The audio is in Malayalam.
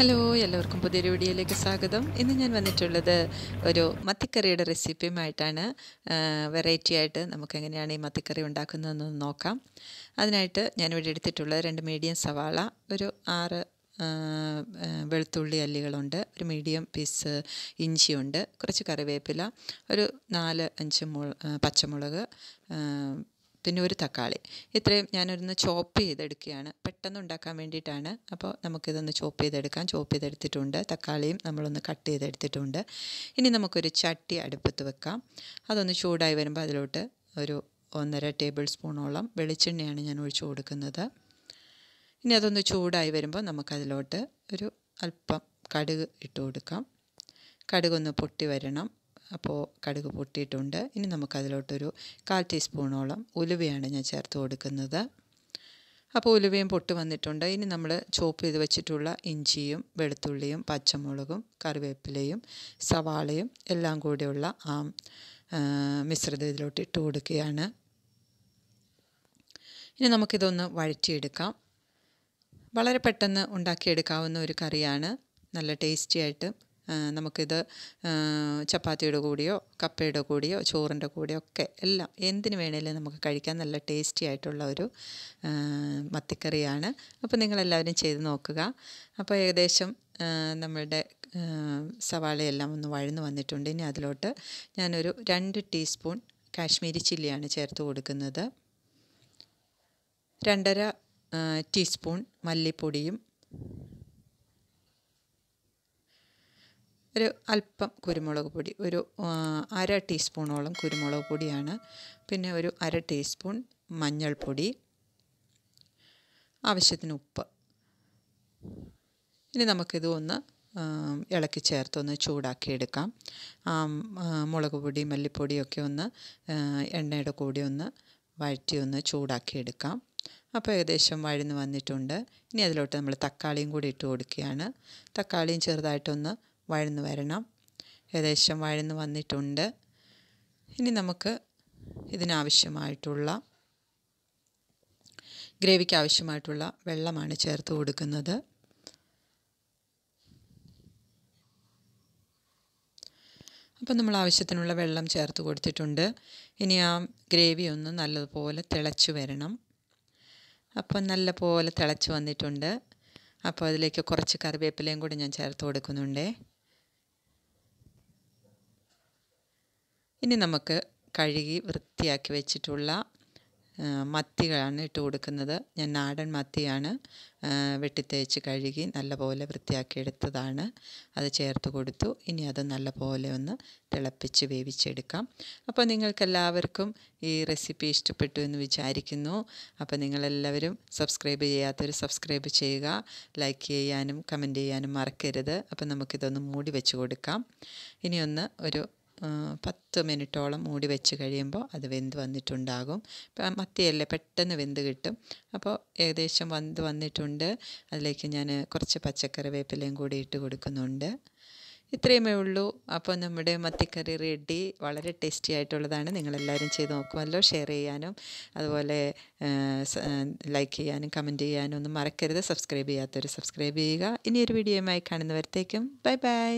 ഹലോ എല്ലാവർക്കും പുതിയൊരു വീഡിയോയിലേക്ക് സ്വാഗതം ഇന്ന് ഞാൻ വന്നിട്ടുള്ളത് ഒരു മത്തിക്കറിയുടെ റെസിപ്പിയുമായിട്ടാണ് വെറൈറ്റി ആയിട്ട് നമുക്ക് എങ്ങനെയാണ് ഈ മത്തിക്കറി ഉണ്ടാക്കുന്നതെന്ന് നോക്കാം അതിനായിട്ട് ഞാനിവിടെ എടുത്തിട്ടുള്ളത് രണ്ട് മീഡിയം സവാള ഒരു ആറ് വെളുത്തുള്ളി അല്ലികളുണ്ട് ഒരു മീഡിയം പീസ് ഇഞ്ചിയുണ്ട് കുറച്ച് കറിവേപ്പില ഒരു നാല് അഞ്ച് മുള പച്ചമുളക് പിന്നെ ഒരു തക്കാളി ഇത്രയും ഞാനൊന്ന് ചോപ്പ് ചെയ്തെടുക്കുകയാണ് പെട്ടെന്ന് ഉണ്ടാക്കാൻ വേണ്ടിയിട്ടാണ് അപ്പോൾ നമുക്കിതൊന്ന് ചോപ്പ് ചെയ്തെടുക്കാം ചോപ്പ് ചെയ്തെടുത്തിട്ടുണ്ട് തക്കാളിയും നമ്മളൊന്ന് കട്ട് ചെയ്തെടുത്തിട്ടുണ്ട് ഇനി നമുക്കൊരു ചട്ടി അടുപ്പത്ത് വെക്കാം അതൊന്ന് ചൂടായി വരുമ്പോൾ അതിലോട്ട് ഒരു ഒന്നര ടേബിൾ സ്പൂണോളം വെളിച്ചെണ്ണയാണ് ഞാൻ ഒഴിച്ചു കൊടുക്കുന്നത് ഇനി അതൊന്ന് ചൂടായി വരുമ്പോൾ നമുക്കതിലോട്ട് ഒരു അല്പം കടുക് ഇട്ട് കൊടുക്കാം കടുകൊന്ന് പൊട്ടി വരണം അപ്പോൾ കടുക് പൊട്ടിയിട്ടുണ്ട് ഇനി നമുക്കതിലോട്ടൊരു കാൽ ടീസ്പൂണോളം ഉലുവയാണ് ഞാൻ ചേർത്ത് കൊടുക്കുന്നത് അപ്പോൾ ഉലുവയും പൊട്ട് വന്നിട്ടുണ്ട് ഇനി നമ്മൾ ചോപ്പ് ചെയ്ത് വെച്ചിട്ടുള്ള ഇഞ്ചിയും വെളുത്തുള്ളിയും പച്ചമുളകും കറിവേപ്പിലയും സവാളയും എല്ലാം കൂടെയുള്ള ആ മിശ്രിതം ഇതിലോട്ട് ഇട്ട് കൊടുക്കുകയാണ് ഇനി നമുക്കിതൊന്ന് വഴറ്റിയെടുക്കാം വളരെ പെട്ടെന്ന് ഉണ്ടാക്കിയെടുക്കാവുന്ന ഒരു കറിയാണ് നല്ല ടേസ്റ്റി ആയിട്ട് നമുക്കിത് ചപ്പാത്തിയുടെ കൂടിയോ കപ്പയുടെ കൂടിയോ ചോറിൻ്റെ കൂടിയോ ഒക്കെ എല്ലാം എന്തിനു വേണേലും നമുക്ക് കഴിക്കാൻ നല്ല ടേസ്റ്റി ആയിട്ടുള്ള ഒരു മത്തിക്കറിയാണ് അപ്പോൾ നിങ്ങളെല്ലാവരും ചെയ്ത് നോക്കുക അപ്പോൾ ഏകദേശം നമ്മളുടെ സവാളയെല്ലാം ഒന്ന് വഴന്നു വന്നിട്ടുണ്ട് ഇനി അതിലോട്ട് ഞാനൊരു രണ്ട് ടീസ്പൂൺ കാശ്മീരി ചില്ലിയാണ് ചേർത്ത് കൊടുക്കുന്നത് രണ്ടര ടീസ്പൂൺ മല്ലിപ്പൊടിയും ഒരു അല്പം കുരുമുളക് പൊടി ഒരു അര ടീസ്പൂണോളം കുരുമുളക് പൊടിയാണ് പിന്നെ ഒരു അര ടീസ്പൂൺ മഞ്ഞൾപ്പൊടി ആവശ്യത്തിന് ഉപ്പ് ഇനി നമുക്കിത് ഒന്ന് ഇളക്കി ചേർത്തൊന്ന് എടുക്കാം മുളക് പൊടി മല്ലിപ്പൊടിയൊക്കെ ഒന്ന് എണ്ണയുടെ കൂടി ഒന്ന് വഴറ്റി ഒന്ന് ചൂടാക്കി എടുക്കാം അപ്പോൾ ഏകദേശം വഴന്ന് വന്നിട്ടുണ്ട് ഇനി അതിലോട്ട് നമ്മൾ തക്കാളിയും കൂടി ഇട്ട് കൊടുക്കുകയാണ് തക്കാളിയും ചെറുതായിട്ടൊന്ന് വഴന്ന് വരണം ഏകദേശം വഴന്ന് വന്നിട്ടുണ്ട് ഇനി നമുക്ക് ഇതിനാവശ്യമായിട്ടുള്ള ഗ്രേവിക്ക് ആവശ്യമായിട്ടുള്ള വെള്ളമാണ് ചേർത്ത് കൊടുക്കുന്നത് അപ്പം നമ്മൾ ആവശ്യത്തിനുള്ള വെള്ളം ചേർത്ത് കൊടുത്തിട്ടുണ്ട് ഇനി ആ ഗ്രേവി ഒന്ന് നല്ലതുപോലെ തിളച്ചു വരണം അപ്പം നല്ലപോലെ തിളച്ചു വന്നിട്ടുണ്ട് അപ്പോൾ അതിലേക്ക് കുറച്ച് കറിവേപ്പിലയും കൂടി ഞാൻ ചേർത്ത് കൊടുക്കുന്നുണ്ടേ ഇനി നമുക്ക് കഴുകി വൃത്തിയാക്കി വെച്ചിട്ടുള്ള മത്തികളാണ് ഇട്ട് കൊടുക്കുന്നത് ഞാൻ നാടൻ മത്തിയാണ് വെട്ടിത്തേച്ച് കഴുകി നല്ലപോലെ വൃത്തിയാക്കി എടുത്തതാണ് അത് ചേർത്ത് കൊടുത്തു ഇനി അത് നല്ലപോലെ ഒന്ന് തിളപ്പിച്ച് വേവിച്ചെടുക്കാം അപ്പോൾ നിങ്ങൾക്കെല്ലാവർക്കും ഈ റെസിപ്പി ഇഷ്ടപ്പെട്ടു എന്ന് വിചാരിക്കുന്നു അപ്പോൾ നിങ്ങളെല്ലാവരും സബ്സ്ക്രൈബ് ചെയ്യാത്തവർ സബ്സ്ക്രൈബ് ചെയ്യുക ലൈക്ക് ചെയ്യാനും കമൻറ്റ് ചെയ്യാനും മറക്കരുത് അപ്പോൾ നമുക്കിതൊന്ന് മൂടി വെച്ച് കൊടുക്കാം ഇനിയൊന്ന് ഒരു പത്ത് മിനിറ്റോളം മൂടി വെച്ച് കഴിയുമ്പോൾ അത് വെന്ത് വന്നിട്ടുണ്ടാകും മത്തിയല്ലേ പെട്ടെന്ന് വെന്ത് കിട്ടും അപ്പോൾ ഏകദേശം വന്ത് വന്നിട്ടുണ്ട് അതിലേക്ക് ഞാൻ കുറച്ച് പച്ചക്കറി വേപ്പിലയും കൂടി ഇട്ട് കൊടുക്കുന്നുണ്ട് ഇത്രയുമേ ഉള്ളൂ അപ്പോൾ നമ്മുടെ മത്തിക്കറി റെഡി വളരെ ടേസ്റ്റി ആയിട്ടുള്ളതാണ് നിങ്ങളെല്ലാവരും ചെയ്ത് നോക്കുമല്ലോ ഷെയർ ചെയ്യാനും അതുപോലെ ലൈക്ക് ചെയ്യാനും കമൻറ്റ് ചെയ്യാനും ഒന്നും മറക്കരുത് സബ്സ്ക്രൈബ് ചെയ്യാത്തവർ സബ്സ്ക്രൈബ് ചെയ്യുക ഇനിയൊരു വീഡിയോയുമായി കാണുന്നവരത്തേക്കും ബൈ ബൈ